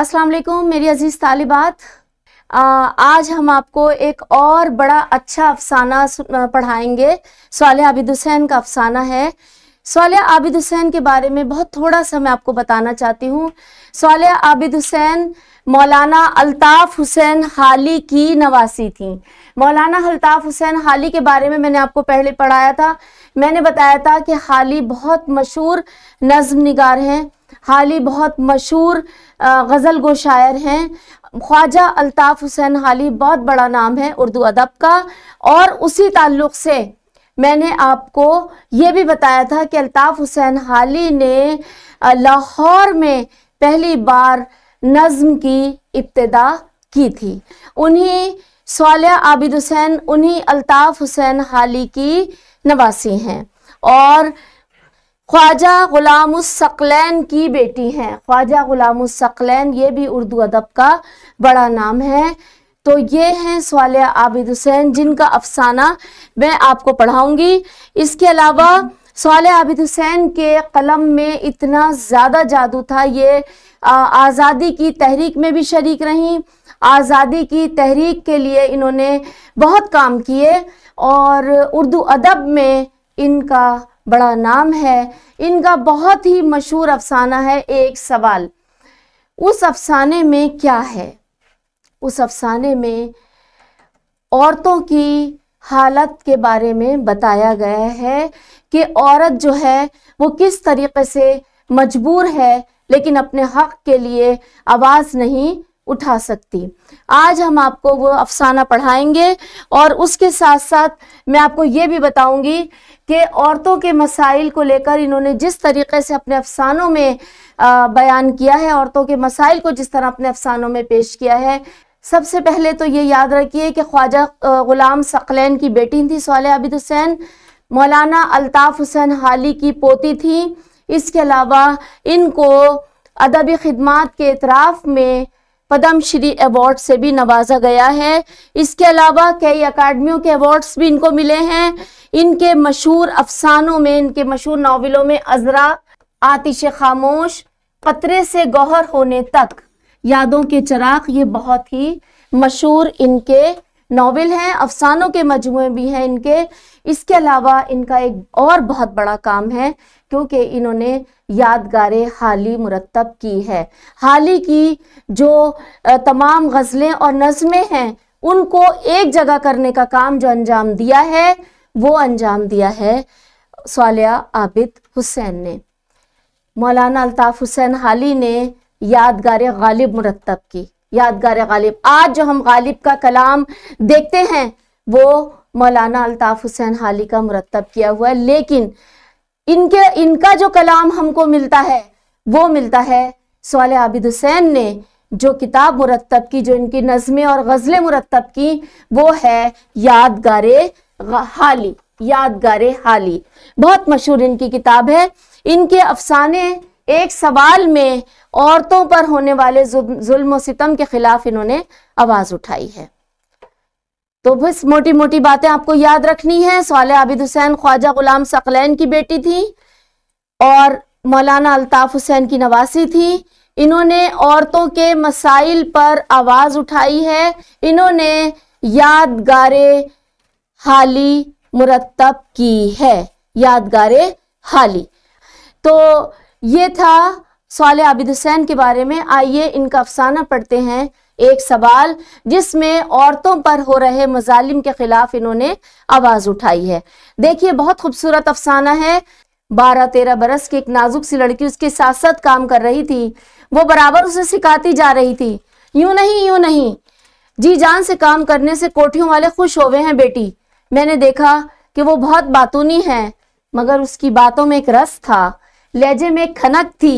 अस्सलाम वालेकुम मेरी अजीज़ तालिबात आज हम आपको एक और बड़ा अच्छा अफसाना पढ़ाएंगे सवाल आबिद हुसैन का अफसाना है सवाल आबिद हुसैन के बारे में बहुत थोड़ा सा मैं आपको बताना चाहती हूँ सवाल आबिद हुसैन मौलाना अल्ताफ़ हुसैन हाली की नवासी थी मौलाना अल्ताफ़ हुसैन हाली के बारे में मैंने आपको पहले पढ़ाया था मैंने बताया था कि हाली बहुत मशहूर नज्म निगार हैं हाली बहुत मशहूर गज़ल गो शायर हैं ख्वाजा अल्ताफ़ हुसैन हाली बहुत बड़ा नाम है उर्दू अदब का और उसी ताल्लुक़ से मैंने आपको ये भी बताया था कि अल्ताफ़ हुसैन हाली ने लाहौर में पहली बार नज़म की इब्तदा की थी उन्हीं सवालिया आबिद हुसैन उन्हीं अल्ताफ़ हुसैन हाली की नवासी हैं और ख्वाजा गुलामुसकलैन की बेटी हैं ख्वाजा गुलामुसकलैन ये भी उर्दू अदब का बड़ा नाम है तो ये हैं सवाल आबिद हुसैन जिनका अफसाना मैं आपको पढ़ाऊंगी इसके अलावा सवाल आबिद हुसैन के कलम में इतना ज़्यादा जादू था ये आज़ादी की तहरीक में भी शरीक रहीं आज़ादी की तहरीक के लिए इन्होंने बहुत काम किए और उर्दू अदब में इनका बड़ा नाम है इनका बहुत ही मशहूर अफसाना है एक सवाल उस अफसाने में क्या है उस अफसाने में औरतों की हालत के बारे में बताया गया है कि औरत जो है वो किस तरीके से मजबूर है लेकिन अपने हक के लिए आवाज़ नहीं उठा सकती आज हम आपको वो अफसाना पढ़ाएंगे और उसके साथ साथ मैं आपको ये भी बताऊंगी कि औरतों के मसाइल को लेकर इन्होंने जिस तरीके से अपने अफसानों में बयान किया है औरतों के मसाइल को जिस तरह अपने अफसानों में पेश किया है सबसे पहले तो ये याद रखिए कि ख्वाजा ग़ुलाम सकलैन की बेटी थी सोलह आबिद हुसैन मौलाना अल्ताफ़ हुसैन हाली की पोती थी इसके अलावा इनको अदबी खदमात के इतराफ़ में पदम श्री अवार्ड से भी नवाजा गया है इसके अलावा कई अकाडमियों के अवार्ड्स भी इनको मिले हैं इनके मशहूर अफसानों में इनके मशहूर नावलों में अजरा आतिश खामोश पतरे से गौहर होने तक यादों के चराग ये बहुत ही मशहूर इनके नावल हैं अफसानों के मजमू भी हैं इनके इसके अलावा इनका एक और बहुत बड़ा काम है क्योंकि इन्होंने यादगार हाली मुरतब की है हाली की जो तमाम गज़लें और नज़में हैं उनको एक जगह करने का काम जो अंजाम दिया है वो अंजाम दिया है सालिया आबिद हुसैन ने मौलाना अलताफ़ हुसैन हाली ने यादगार गालिब मुरतब की यादगार गालिब आज जो हम गालिब का कलाम देखते हैं वो मौलाना अल्ताफ़ हुसैन हाली का मुरतब किया हुआ है लेकिन इनके इनका जो कलाम हमको मिलता है वो मिलता है सवाल आबिद हुसैन ने जो किताब मुरतब की जो इनकी नज़में और गज़लें मुरतब की वो है यादगार हाली यादगार हाली बहुत मशहूर इनकी किताब है इनके अफसाने एक सवाल में औरतों पर होने वाले जुल्म सितम के खिलाफ इन्होंने आवाज उठाई है तो बस मोटी मोटी बातें आपको याद रखनी है सवाल आबिद हुसैन ख्वाजा गुलाम सकलैन की बेटी थी और मौलाना अल्ताफ हुसैन की नवासी थी इन्होंने औरतों के मसाइल पर आवाज उठाई है इन्होंने यादगारे हाली मुरतब की है यादगारे हाली तो ये था सवाल आबिद हुसैन के बारे में आइए इनका अफसाना पढ़ते हैं एक सवाल जिसमें औरतों पर हो रहे मजालिम के खिलाफ इन्होंने आवाज उठाई है देखिए बहुत खूबसूरत अफसाना है बारह तेरह बरस की एक नाजुक सी लड़की उसके साथ साथ काम कर रही थी वो बराबर उसे सिखाती जा रही थी यूं नहीं यूं नहीं जी जान से काम करने से कोठियों वाले खुश हो गए हैं बेटी मैंने देखा कि वो बहुत बातूनी है मगर उसकी बातों में एक रस था लहजे में खनक थी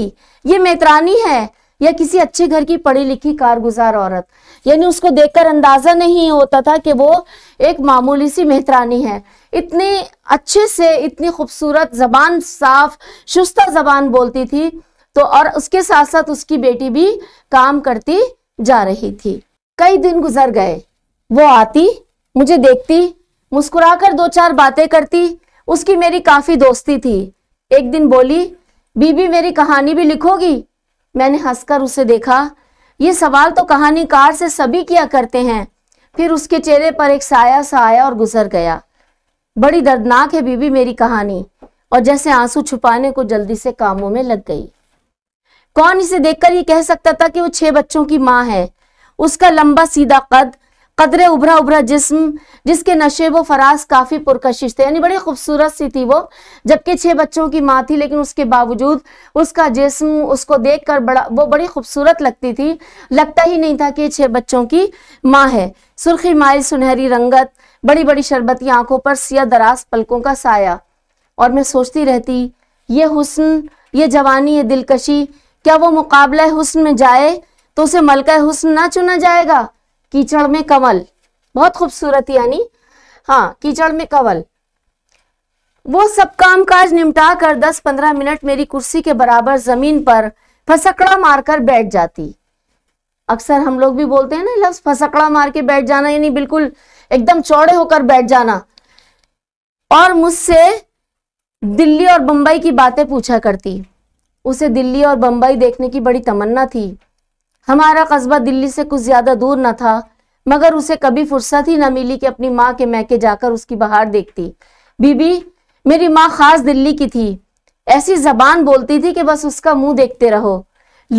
ये मेतरानी है या किसी अच्छे घर की पढ़ी लिखी कारगुजार औरत यानी उसको देखकर अंदाजा नहीं होता था कि वो एक मामूली सी मेहतरानी है इतनी अच्छे से इतनी खूबसूरत जबान साफ शुस्ता जबान बोलती थी तो और उसके साथ साथ उसकी बेटी भी काम करती जा रही थी कई दिन गुजर गए वो आती मुझे देखती मुस्कुराकर दो चार बातें करती उसकी मेरी काफी दोस्ती थी एक दिन बोली बीबी मेरी कहानी भी लिखोगी मैंने हंसकर उसे देखा ये सवाल तो कहानीकार से सभी किया करते हैं फिर उसके चेहरे पर एक साया सा आया और गुजर गया बड़ी दर्दनाक है बीबी मेरी कहानी और जैसे आंसू छुपाने को जल्दी से कामों में लग गई कौन इसे देखकर ये कह सकता था कि वो छह बच्चों की माँ है उसका लंबा सीधा कद कदरे उभरा उभरा जिस्म जिसके नशे व फराज काफ़ी पुरकशिश थे यानी बड़ी खूबसूरत सी थी वो जबकि छः बच्चों की माँ थी लेकिन उसके बावजूद उसका जिस्म उसको देख कर बड़ा वो बड़ी खूबसूरत लगती थी लगता ही नहीं था कि छः बच्चों की माँ है सुर्खी माइल सुनहरी रंगत बड़ी बड़ी शरबती आंखों पर सिया दराज पलकों का साया और मैं सोचती रहती ये हुसन ये जवानी ये दिलकशी क्या वो मुकाबला हुसन में जाए तो उसे मलका हुसन ना चुना जाएगा कीचड़ में कंवल बहुत खूबसूरत यानी हाँ कीचड़ में कंवल वो सब काम काज निपटा कर दस पंद्रह मिनट मेरी कुर्सी के बराबर जमीन पर फसकड़ा मारकर बैठ जाती अक्सर हम लोग भी बोलते हैं ना लफ्ज फसकड़ा मार के बैठ जाना यानी बिल्कुल एकदम चौड़े होकर बैठ जाना और मुझसे दिल्ली और बम्बई की बातें पूछा करती उसे दिल्ली और बम्बई देखने की बड़ी तमन्ना थी हमारा कस्बा दिल्ली से कुछ ज्यादा दूर न था मगर उसे कभी फुर्सत ही न मिली कि अपनी माँ के मैके जाकर उसकी बहार देखती बीबी मेरी माँ खास दिल्ली की थी ऐसी जबान बोलती थी कि बस उसका मुंह देखते रहो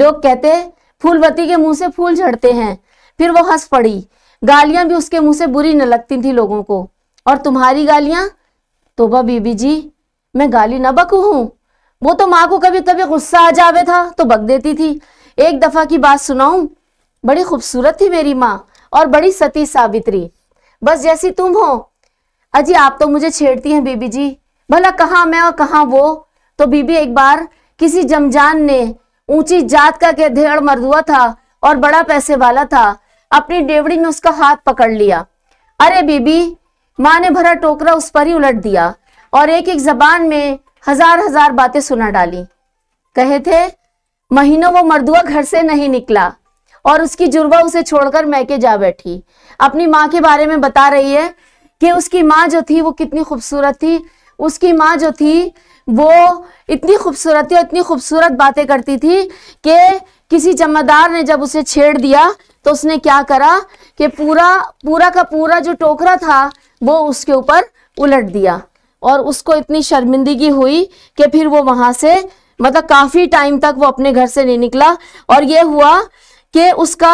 लोग कहते फूलवती के मुंह से फूल झड़ते हैं फिर वो हंस पड़ी गालियां भी उसके मुंह से बुरी न लगती थी लोगों को और तुम्हारी गालियां तोबा बीबी जी मैं गाली न बकू हूं वो तो माँ को कभी कभी गुस्सा आ जावे था तो बक देती थी एक दफा की बात सुनाऊं बड़ी खूबसूरत थी मेरी माँ और बड़ी सती सावित्री बस जैसी तुम हो अजी आप तो मुझे छेड़ती हैं बीबी जी भला कहा मैं और कहा वो तो बीबी एक बार किसी जमजान ने ऊंची जात का धेड़ मरदुआ था और बड़ा पैसे वाला था अपनी डेवड़ी में उसका हाथ पकड़ लिया अरे बीबी माँ ने भरा टोकरा उस पर ही उलट दिया और एक एक जबान में हजार हजार बातें सुना डाली कहे थे महीनों वो मरदुआ घर से नहीं निकला और उसकी जुर्बा उसे छोड़कर मैके जा बैठी अपनी माँ के बारे में बता रही है कि उसकी माँ जो थी वो कितनी खूबसूरत थी उसकी माँ जो थी वो इतनी खूबसूरत थी और इतनी खूबसूरत बातें करती थी कि किसी जमादार ने जब उसे छेड़ दिया तो उसने क्या करा कि पूरा पूरा का पूरा जो टोकरा था वो उसके ऊपर उलट दिया और उसको इतनी शर्मिंदगी हुई कि फिर वो वहाँ से मतलब काफी टाइम तक वो अपने घर से नहीं निकला और ये हुआ कि उसका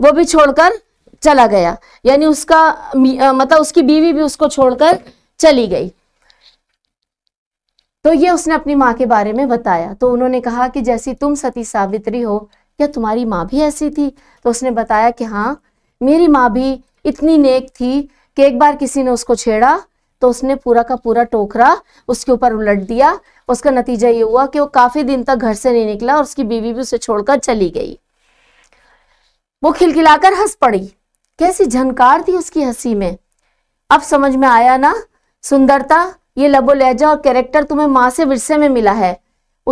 वो भी छोड़कर चला गया यानी उसका मतलब उसकी बीवी भी उसको छोड़कर चली गई तो ये उसने अपनी माँ के बारे में बताया तो उन्होंने कहा कि जैसी तुम सती सावित्री हो क्या तुम्हारी माँ भी ऐसी थी तो उसने बताया कि हाँ मेरी माँ भी इतनी नेक थी कि एक बार किसी ने उसको छेड़ा तो उसने पूरा का पूरा टोकरा उसके ऊपर उलट दिया उसका नतीजा ये हुआ कि वो काफी दिन तक घर से नहीं निकला और उसकी बीवी भी उसे छोड़कर चली गई वो खिलखिलाकर हंस पड़ी कैसी झनकार थी उसकी हंसी में अब समझ में आया ना सुंदरता ये लबो लहजा और कैरेक्टर तुम्हें माँ से विरसे में मिला है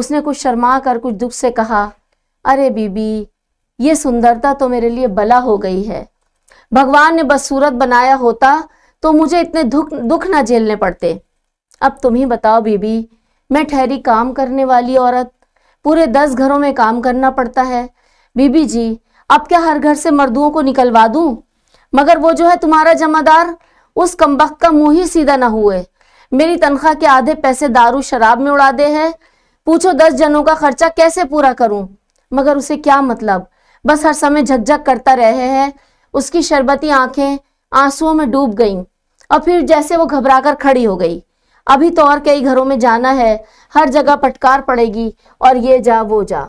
उसने कुछ शर्मा कर कुछ दुख से कहा अरे बीबी ये सुंदरता तो मेरे लिए बला हो गई है भगवान ने बस सूरत बनाया होता तो मुझे इतने दुख दुख ना झेलने पड़ते अब तुम ही बताओ बीबी मैं ठहरी काम करने वाली औरत पूरे दस घरों में काम करना पड़ता है बीबी जी अब क्या हर घर से मर्दुओं को निकलवा दूं? मगर वो जो है तुम्हारा जमादार उस कमबक का मुंह ही सीधा ना हुए मेरी तनख्वाह के आधे पैसे दारू शराब में उड़ा दे हैं पूछो दस जनों का खर्चा कैसे पूरा करूं मगर उसे क्या मतलब बस हर समय झकझक करता रहे हैं उसकी शरबती आंखें आंसुओं में डूब गईं और फिर जैसे वो घबराकर खड़ी हो गई अभी तो और कई घरों में जाना है हर जगह पटकार पड़ेगी और ये जा वो जा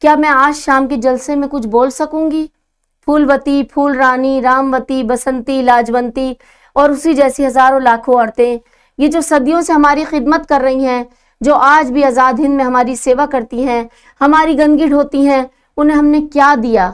क्या मैं आज शाम के जलसे में कुछ बोल सकूंगी फूलवती फूल रानी रामवती बसंती लाजवंती और उसी जैसी हजारों लाखों औरतें ये जो सदियों से हमारी खिदमत कर रही हैं जो आज भी आज़ाद हिंद में हमारी सेवा करती हैं हमारी गंदगी ढोती हैं उन्हें हमने क्या दिया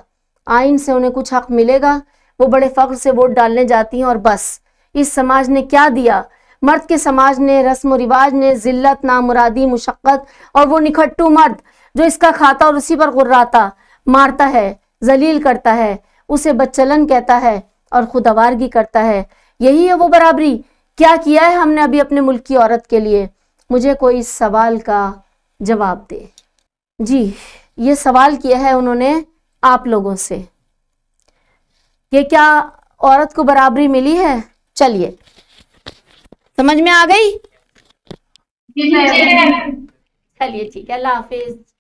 आइन से उन्हें कुछ हक मिलेगा वो बड़े फ़ख्र से वोट डालने जाती हैं और बस इस समाज ने क्या दिया मर्द के समाज ने रस्म व रिवाज ने जिल्लत नामुरादी मुशक्क़त और वो निखट्टू मर्द जो इसका खाता और उसी पर गुर्राता मारता है जलील करता है उसे बच्चलन कहता है और खुदावारगी करता है यही है वो बराबरी क्या किया है हमने अभी अपने मुल्क की औरत के लिए मुझे कोई इस सवाल का जवाब दे जी ये सवाल किया है उन्होंने आप लोगों से ये क्या औरत को बराबरी मिली है चलिए समझ में आ गई चलिए ठीक है अल्लाह हाफिज